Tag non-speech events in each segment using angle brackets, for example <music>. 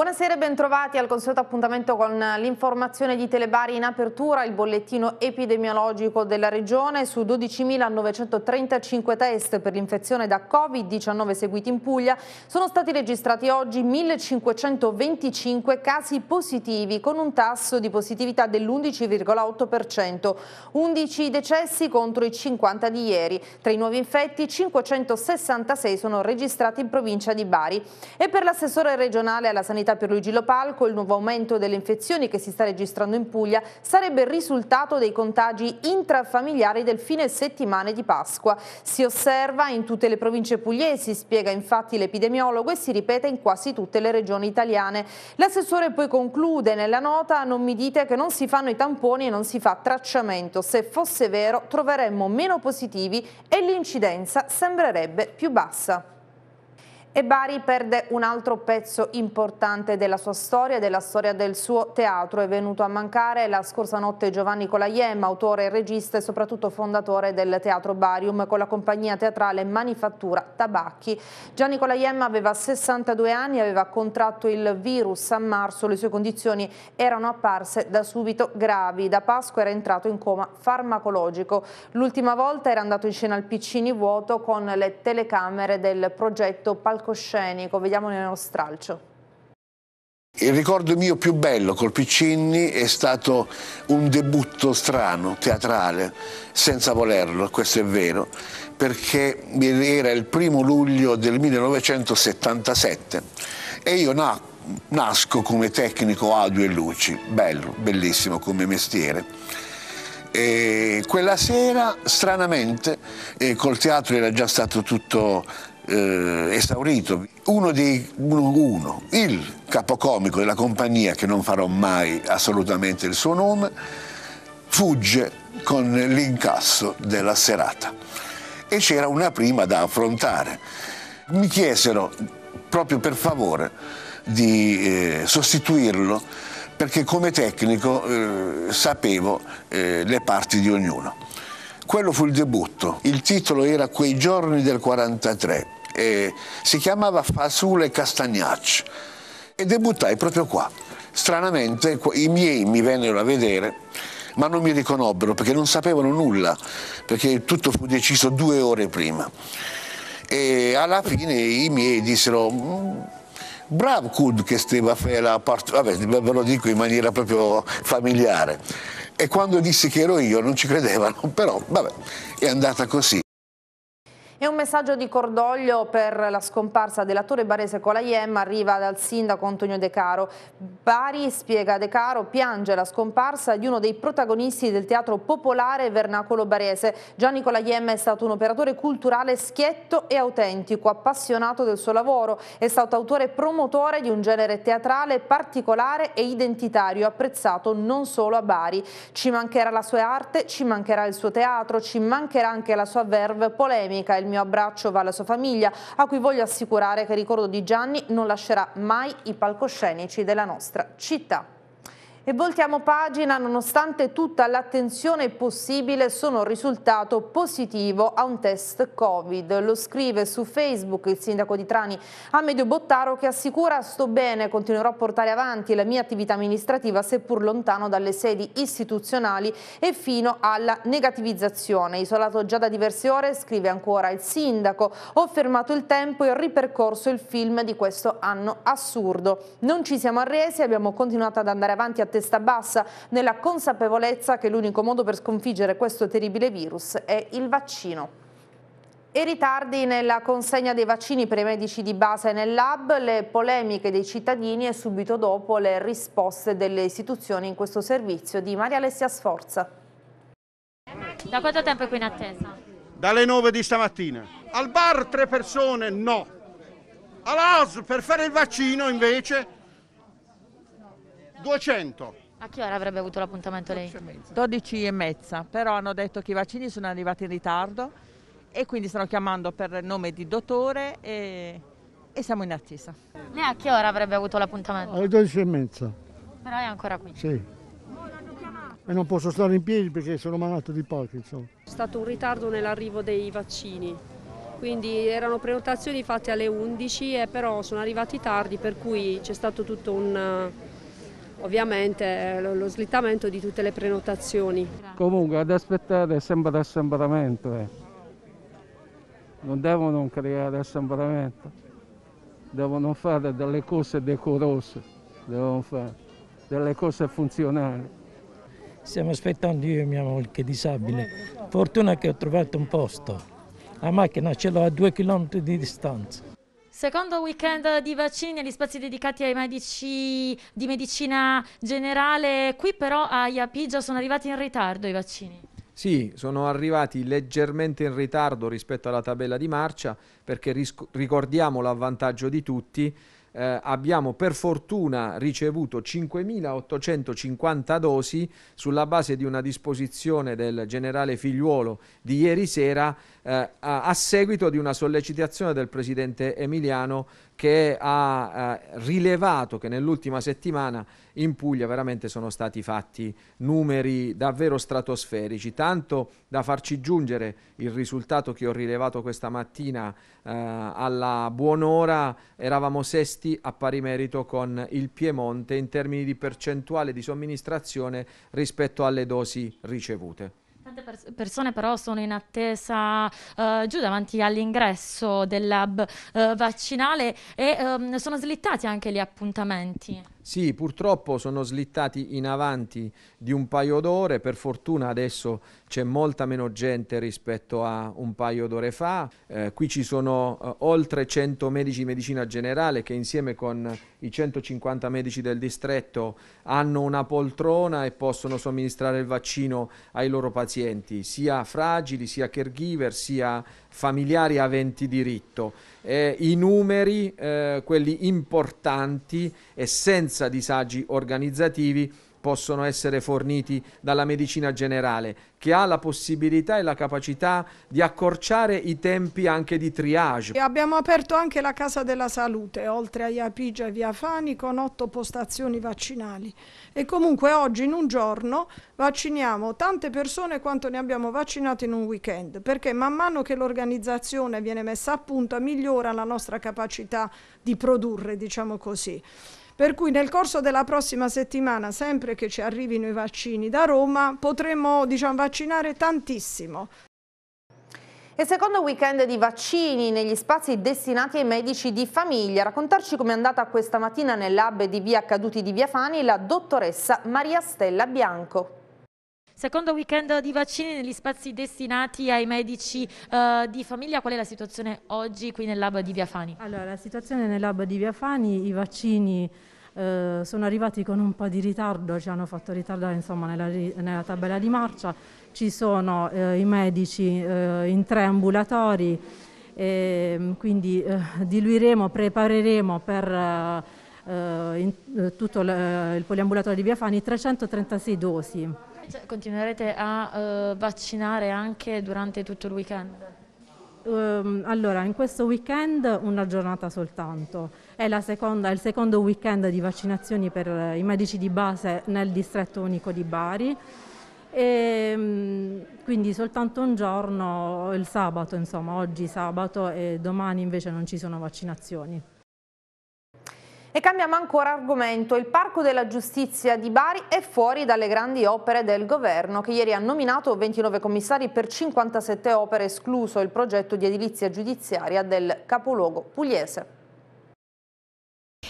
Buonasera e bentrovati al consueto appuntamento con l'informazione di Telebari in apertura, il bollettino epidemiologico della regione su 12.935 test per l'infezione da Covid-19 seguiti in Puglia, sono stati registrati oggi 1.525 casi positivi con un tasso di positività dell'11,8%, 11 decessi contro i 50 di ieri, tra i nuovi infetti 566 sono registrati in provincia di Bari e per l'assessore regionale alla sanità sanità per Luigi Lopalco il nuovo aumento delle infezioni che si sta registrando in Puglia sarebbe il risultato dei contagi intrafamiliari del fine settimana di Pasqua. Si osserva in tutte le province pugliesi, spiega infatti l'epidemiologo e si ripete in quasi tutte le regioni italiane. L'assessore poi conclude nella nota non mi dite che non si fanno i tamponi e non si fa tracciamento. Se fosse vero troveremmo meno positivi e l'incidenza sembrerebbe più bassa. E Bari perde un altro pezzo importante della sua storia e della storia del suo teatro. È venuto a mancare la scorsa notte Giovanni Colaiem, autore, regista e soprattutto fondatore del Teatro Barium con la compagnia teatrale Manifattura Tabacchi. Gianni Colaiem aveva 62 anni, aveva contratto il virus a marzo, le sue condizioni erano apparse da subito gravi. Da Pasqua era entrato in coma farmacologico. L'ultima volta era andato in scena al Piccini Vuoto con le telecamere del progetto Palco palcoscenico, vediamone nello stralcio. Il ricordo mio più bello col Piccinni è stato un debutto strano, teatrale, senza volerlo, questo è vero, perché era il primo luglio del 1977 e io nacqui nasco come tecnico audio e luci, bello, bellissimo come mestiere. E quella sera, stranamente, eh, col teatro era già stato tutto eh, esaurito. Uno di uno, uno, il capocomico della compagnia, che non farò mai assolutamente il suo nome, fugge con l'incasso della serata. E c'era una prima da affrontare. Mi chiesero proprio per favore di eh, sostituirlo perché come tecnico eh, sapevo eh, le parti di ognuno. Quello fu il debutto, il titolo era Quei giorni del 43 e si chiamava Fasule Castagnacci e debuttai proprio qua. Stranamente i miei mi vennero a vedere ma non mi riconobbero perché non sapevano nulla, perché tutto fu deciso due ore prima. E alla fine i miei dissero mm, bravo Cud che stava a fare la parte, vabbè ve lo dico in maniera proprio familiare, e quando dissi che ero io non ci credevano, <laughs> però vabbè, è andata così. E un messaggio di cordoglio per la scomparsa dell'attore barese Colaiem arriva dal sindaco Antonio De Caro. Bari, spiega De Caro, piange la scomparsa di uno dei protagonisti del teatro popolare vernacolo barese. Gianni Colaiem è stato un operatore culturale schietto e autentico, appassionato del suo lavoro. È stato autore e promotore di un genere teatrale particolare e identitario, apprezzato non solo a Bari. Ci mancherà la sua arte, ci mancherà il suo teatro, ci mancherà anche la sua verve polemica, il mio abbraccio va alla sua famiglia, a cui voglio assicurare che il ricordo di Gianni non lascerà mai i palcoscenici della nostra città. E voltiamo pagina, nonostante tutta l'attenzione possibile, sono risultato positivo a un test Covid. Lo scrive su Facebook il sindaco di Trani Amedio Bottaro che assicura sto bene, continuerò a portare avanti la mia attività amministrativa seppur lontano dalle sedi istituzionali e fino alla negativizzazione. Isolato già da diverse ore, scrive ancora il sindaco, ho fermato il tempo e ho ripercorso il film di questo anno assurdo. Non ci siamo arresi, abbiamo continuato ad andare avanti a testa bassa nella consapevolezza che l'unico modo per sconfiggere questo terribile virus è il vaccino. E ritardi nella consegna dei vaccini per i medici di base nel lab, le polemiche dei cittadini e subito dopo le risposte delle istituzioni in questo servizio di Maria Alessia Sforza. Da quanto tempo è qui in attesa? Dalle 9 di stamattina. Al bar tre persone no. All'AS per fare il vaccino invece 200. A che ora avrebbe avuto l'appuntamento lei? 12 e mezza, però hanno detto che i vaccini sono arrivati in ritardo e quindi stanno chiamando per nome di dottore e, e siamo in attesa. Lei a che ora avrebbe avuto l'appuntamento? Alle 12 e mezza. Però è ancora qui? Sì. E non posso stare in piedi perché sono malato di Parkinson. C'è stato un ritardo nell'arrivo dei vaccini, quindi erano prenotazioni fatte alle 11 e però sono arrivati tardi per cui c'è stato tutto un ovviamente eh, lo, slittamento di tutte le prenotazioni. Comunque ad aspettare sempre l'assembramento, eh. non devono creare assembramento, devono fare delle cose decorose, devono fare delle cose funzionali. Stiamo aspettando io e mia moglie che è disabile. Fortuna che ho trovato un posto. La macchina ce l'ho a due chilometri di distanza. Secondo weekend di vaccini negli spazi dedicati ai medici di medicina generale, qui però a Iapigia sono arrivati in ritardo i vaccini. Sì, sono arrivati leggermente in ritardo rispetto alla tabella di marcia perché ricordiamo l'avvantaggio di tutti eh, abbiamo per fortuna ricevuto 5.850 dosi sulla base di una disposizione del generale Figliuolo di ieri sera eh, a, a, seguito di una sollecitazione del presidente Emiliano che ha eh, rilevato che nell'ultima settimana in Puglia veramente sono stati fatti numeri davvero stratosferici, tanto da farci giungere il risultato che ho rilevato questa mattina eh, alla buon'ora, eravamo sesti a pari merito con il Piemonte in termini di percentuale di somministrazione rispetto alle dosi ricevute. Tante pers- persone però sono in attesa uh, giù davanti all'ingresso del lab uh, vaccinale e um, sono slittati anche gli appuntamenti. Sì, purtroppo sono slittati in avanti di un paio d'ore, per fortuna adesso c'è molta meno gente rispetto a un paio d'ore fa. Eh, qui ci sono eh, oltre 100 medici di medicina generale che insieme con i 150 medici del distretto hanno una poltrona e possono somministrare il vaccino ai loro pazienti, sia fragili, sia caregiver, sia familiari aventi diritto eh, i numeri, eh, quelli importanti e senza disagi organizzativi possono essere forniti dalla medicina generale, che ha la possibilità e la capacità di accorciare i tempi anche di triage. abbiamo aperto anche la Casa della Salute, oltre a Iapigia e Via Fani, con otto postazioni vaccinali. E comunque oggi in un giorno vacciniamo tante persone quanto ne abbiamo vaccinate in un weekend, perché man mano che l'organizzazione viene messa a punto migliora la nostra capacità di produrre, diciamo così. Per cui nel corso della prossima settimana, sempre che ci arrivino i vaccini da Roma, potremo diciamo, vaccinare tantissimo. E secondo weekend di vaccini negli spazi destinati ai medici di famiglia, raccontarci com'è andata questa mattina nell'hub di via Caduti di Via Fani la dottoressa Maria Stella Bianco. Secondo weekend di vaccini negli spazi destinati ai medici eh, di famiglia, qual è la situazione oggi qui nel lab di Viafani? Allora, la situazione nel lab di Viafani, i vaccini eh, sono arrivati con un po' di ritardo, ci hanno fatto ritardare insomma, nella, nella, tabella di marcia, ci sono eh, i medici eh, in tre ambulatori, ehm, quindi eh, diluiremo, prepareremo per... Eh, in, tutto il poliambulatorio di Viafani 336 dosi cioè, continuerete a uh, vaccinare anche durante tutto il weekend? Um, allora, in questo weekend una giornata soltanto. È, seconda, è il secondo weekend di vaccinazioni per eh, i medici di base nel distretto unico di Bari. E, um, quindi soltanto un giorno, il sabato, insomma, oggi sabato e domani invece non ci sono vaccinazioni. E cambiamo ancora argomento. Il Parco della Giustizia di Bari è fuori dalle grandi opere del governo che ieri ha nominato 29 commissari per 57 opere, escluso il progetto di edilizia giudiziaria del capoluogo pugliese.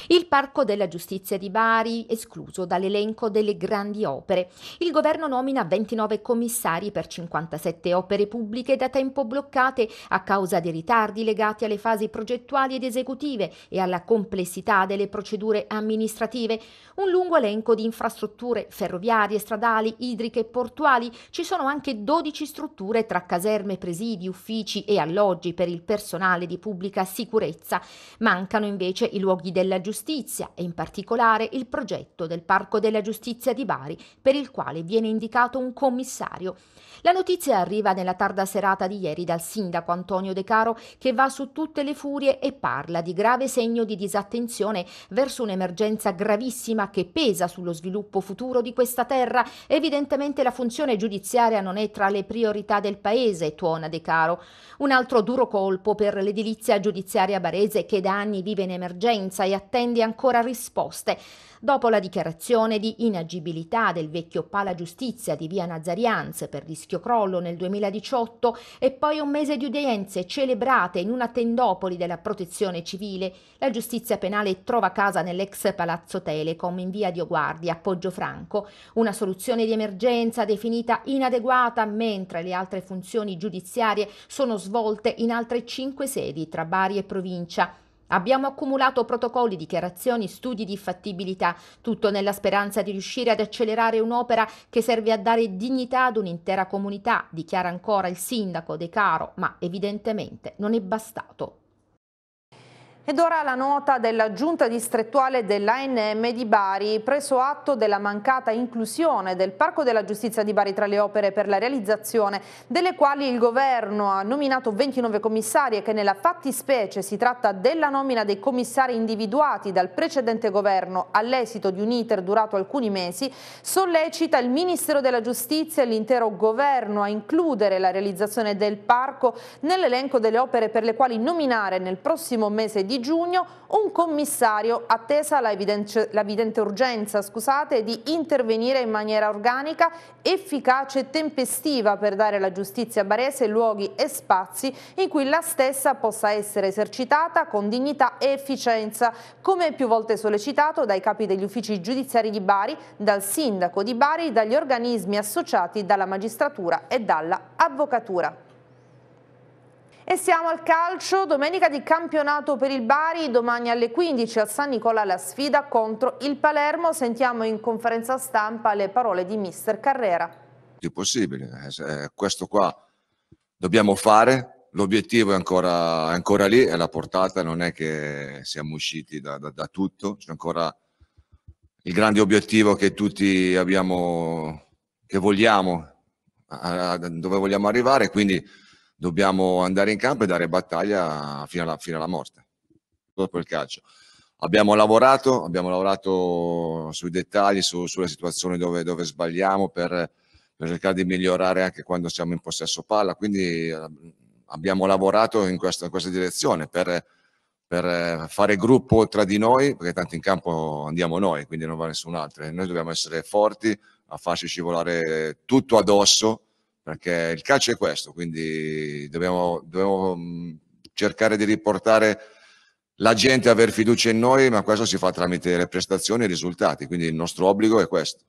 Il Parco della Giustizia di Bari, escluso dall'elenco delle grandi opere. Il governo nomina 29 commissari per 57 opere pubbliche da tempo bloccate a causa dei ritardi legati alle fasi progettuali ed esecutive e alla complessità delle procedure amministrative. Un lungo elenco di infrastrutture ferroviarie, stradali, idriche e portuali. Ci sono anche 12 strutture tra caserme, presidi, uffici e alloggi per il personale di pubblica sicurezza. Mancano invece i luoghi della giustizia giustizia e in particolare il progetto del Parco della Giustizia di Bari, per il quale viene indicato un commissario. La notizia arriva nella tarda serata di ieri dal sindaco Antonio De Caro che va su tutte le furie e parla di grave segno di disattenzione verso un'emergenza gravissima che pesa sullo sviluppo futuro di questa terra. Evidentemente la funzione giudiziaria non è tra le priorità del paese, tuona De Caro. Un altro duro colpo per l'edilizia giudiziaria barese che da anni vive in emergenza e attende attende ancora risposte. Dopo la dichiarazione di inagibilità del vecchio Pala Giustizia di via Nazarianz per rischio crollo nel 2018 e poi un mese di udienze celebrate in una tendopoli della protezione civile, la giustizia penale trova casa nell'ex Palazzo Telecom in via Dioguardi a Poggiofranco, una soluzione di emergenza definita inadeguata mentre le altre funzioni giudiziarie sono svolte in altre cinque sedi tra Bari e provincia. Abbiamo accumulato protocolli, dichiarazioni, studi di fattibilità, tutto nella speranza di riuscire ad accelerare un'opera che serve a dare dignità ad un'intera comunità, dichiara ancora il sindaco De Caro, ma evidentemente non è bastato. Ed ora la nota della giunta distrettuale dell'ANM di Bari, preso atto della mancata inclusione del Parco della Giustizia di Bari tra le opere per la realizzazione, delle quali il governo ha nominato 29 commissari e che nella fattispecie si tratta della nomina dei commissari individuati dal precedente governo all'esito di un iter durato alcuni mesi, sollecita il Ministero della Giustizia e l'intero governo a includere la realizzazione del parco nell'elenco delle opere per le quali nominare nel prossimo mese di di giugno un commissario, attesa la, la evidente urgenza scusate, di intervenire in maniera organica, efficace e tempestiva per dare alla giustizia barese luoghi e spazi in cui la stessa possa essere esercitata con dignità e efficienza, come più volte sollecitato dai capi degli uffici giudiziari di Bari, dal sindaco di Bari, dagli organismi associati dalla magistratura e dalla avvocatura. E siamo al calcio, domenica di campionato per il Bari, domani alle 15 a San Nicola la sfida contro il Palermo. Sentiamo in conferenza stampa le parole di mister Carrera. Più possibile, eh, questo qua dobbiamo fare, l'obiettivo è ancora, ancora, lì, è la portata, non è che siamo usciti da, da, da tutto, c'è ancora il grande obiettivo che tutti abbiamo, che vogliamo, a, a, dove vogliamo arrivare, quindi dobbiamo andare in campo e dare battaglia fino alla, fino alla morte, dopo il calcio. Abbiamo lavorato, abbiamo lavorato sui dettagli, su, sulle situazioni dove, dove sbagliamo per, per, cercare di migliorare anche quando siamo in possesso palla, quindi eh, abbiamo lavorato in questa, in questa direzione per, per, eh, fare gruppo tra di noi, perché tanto in campo andiamo noi, quindi non va nessun altro, e noi dobbiamo essere forti a farci scivolare tutto addosso perché il calcio è questo, quindi dobbiamo, dobbiamo mm, cercare di riportare la gente a aver fiducia in noi, ma questo si fa tramite le prestazioni e i risultati, quindi il nostro obbligo è questo.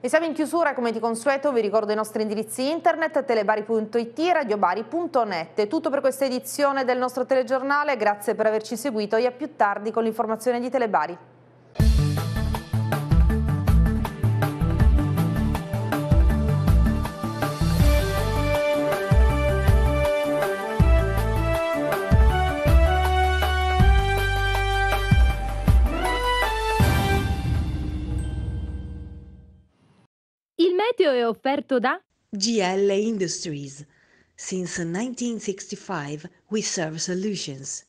E siamo in chiusura, come di consueto, vi ricordo i nostri indirizzi internet, telebari.it, radiobari.net. Tutto per questa edizione del nostro telegiornale, grazie per averci seguito e a più tardi con l'informazione di Telebari. meteo è offerto da GL Industries. Since 1965 we serve solutions.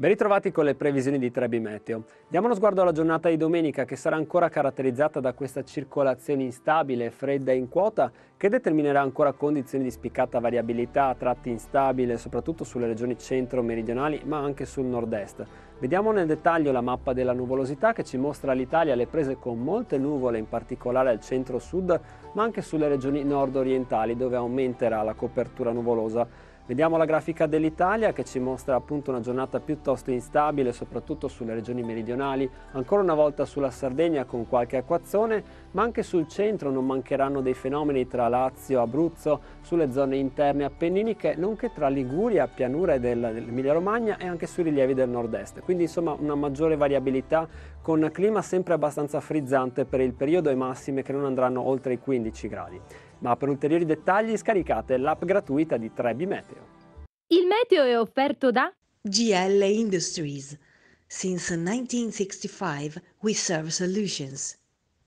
Ben ritrovati con le previsioni di Trebi Meteo. Diamo uno sguardo alla giornata di domenica che sarà ancora caratterizzata da questa circolazione instabile, fredda in quota che determinerà ancora condizioni di spiccata variabilità, tratti instabile soprattutto sulle regioni centro-meridionali ma anche sul nord-est. Vediamo nel dettaglio la mappa della nuvolosità che ci mostra l'Italia alle prese con molte nuvole, in particolare al centro-sud, ma anche sulle regioni nord-orientali dove aumenterà la copertura nuvolosa Vediamo la grafica dell'Italia che ci mostra appunto una giornata piuttosto instabile, soprattutto sulle regioni meridionali, ancora una volta sulla Sardegna con qualche acquazzone, ma anche sul centro non mancheranno dei fenomeni tra Lazio, Abruzzo, sulle zone interne appenniniche, nonché tra Liguria, pianura dell'Emilia Romagna e anche sui rilievi del nord-est. Quindi insomma una maggiore variabilità con clima sempre abbastanza frizzante per il periodo e massime che non andranno oltre i 15 gradi. Ma per ulteriori dettagli scaricate l'app gratuita di Trebi Meteo. Il meteo è offerto da GL Industries. Since 1965 we serve solutions.